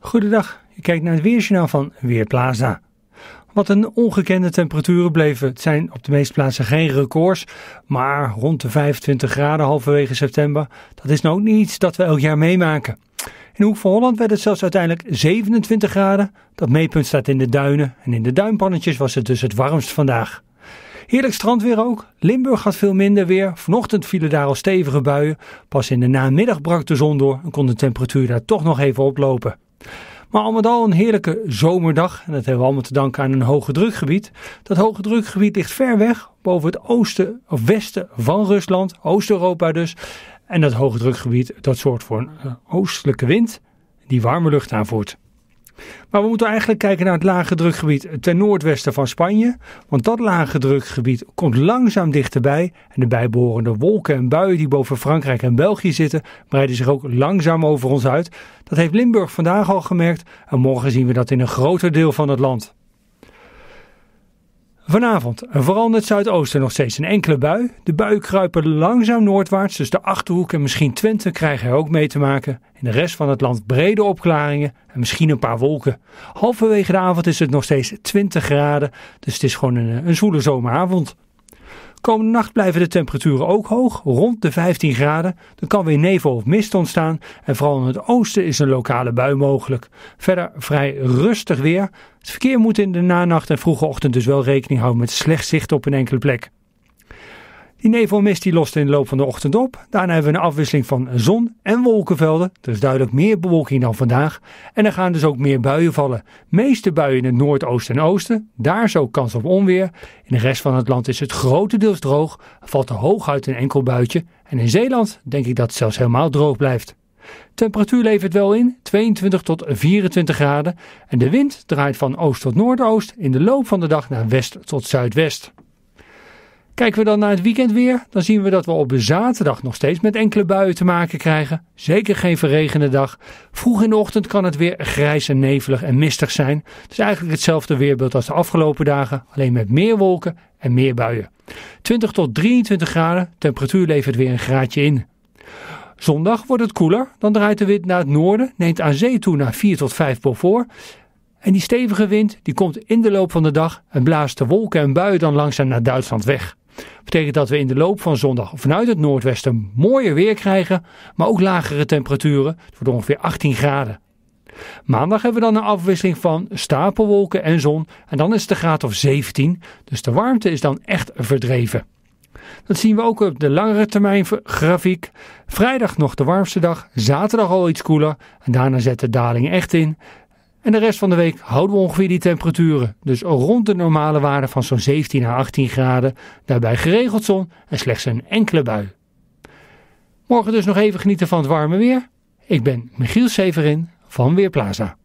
Goedendag, Je kijkt naar het weersjournaal van Weerplaza. Wat een ongekende temperaturen bleven. Het zijn op de meeste plaatsen geen records, maar rond de 25 graden halverwege september. Dat is nou ook niet iets dat we elk jaar meemaken. In de Hoek van Holland werd het zelfs uiteindelijk 27 graden. Dat meetpunt staat in de duinen en in de duinpannetjes was het dus het warmst vandaag. Heerlijk strandweer ook. Limburg had veel minder weer. Vanochtend vielen daar al stevige buien. Pas in de namiddag brak de zon door en kon de temperatuur daar toch nog even oplopen. Maar al met al een heerlijke zomerdag. En dat hebben we allemaal te danken aan een hoge drukgebied. Dat hoge drukgebied ligt ver weg boven het oosten of westen van Rusland, Oost-Europa dus. En dat hoge drukgebied dat zorgt voor een eh, oostelijke wind die warme lucht aanvoert. Maar we moeten eigenlijk kijken naar het lage drukgebied ten noordwesten van Spanje. Want dat lage drukgebied komt langzaam dichterbij. En de bijbehorende wolken en buien die boven Frankrijk en België zitten, breiden zich ook langzaam over ons uit. Dat heeft Limburg vandaag al gemerkt. En morgen zien we dat in een groter deel van het land. Vanavond, vooral in het zuidoosten nog steeds een enkele bui. De buien kruipen langzaam noordwaarts, dus de Achterhoek en misschien Twente krijgen er ook mee te maken. In de rest van het land brede opklaringen en misschien een paar wolken. Halverwege de avond is het nog steeds 20 graden, dus het is gewoon een, een zoele zomeravond. Komende nacht blijven de temperaturen ook hoog, rond de 15 graden. Er kan weer nevel of mist ontstaan en vooral in het oosten is een lokale bui mogelijk. Verder vrij rustig weer. Het verkeer moet in de nanacht en vroege ochtend dus wel rekening houden met slecht zicht op een enkele plek. Die nevelmist die lost in de loop van de ochtend op. Daarna hebben we een afwisseling van zon en wolkenvelden. Er is duidelijk meer bewolking dan vandaag. En er gaan dus ook meer buien vallen. Meeste buien in het noordoosten en oosten. Daar zo kans op onweer. In de rest van het land is het grotendeels droog. Valt er hooguit een enkel buitje. En in Zeeland denk ik dat het zelfs helemaal droog blijft. Temperatuur levert wel in, 22 tot 24 graden. En de wind draait van oost tot noordoost in de loop van de dag naar west tot zuidwest. Kijken we dan naar het weekend weer, dan zien we dat we op zaterdag nog steeds met enkele buien te maken krijgen. Zeker geen verregende dag. Vroeg in de ochtend kan het weer grijs en nevelig en mistig zijn. Het is eigenlijk hetzelfde weerbeeld als de afgelopen dagen, alleen met meer wolken en meer buien. 20 tot 23 graden, temperatuur levert weer een graadje in. Zondag wordt het koeler, dan draait de wind naar het noorden, neemt aan zee toe naar 4 tot 5 voor. En die stevige wind die komt in de loop van de dag en blaast de wolken en buien dan langzaam naar Duitsland weg betekent dat we in de loop van zondag vanuit het noordwesten mooier weer krijgen, maar ook lagere temperaturen. Het wordt ongeveer 18 graden. Maandag hebben we dan een afwisseling van stapelwolken en zon en dan is het de graad of 17, dus de warmte is dan echt verdreven. Dat zien we ook op de langere termijn grafiek. Vrijdag nog de warmste dag, zaterdag al iets koeler en daarna zet de daling echt in. En de rest van de week houden we ongeveer die temperaturen. Dus rond de normale waarde van zo'n 17 à 18 graden. Daarbij geregeld zon en slechts een enkele bui. Morgen dus nog even genieten van het warme weer. Ik ben Michiel Severin van Weerplaza.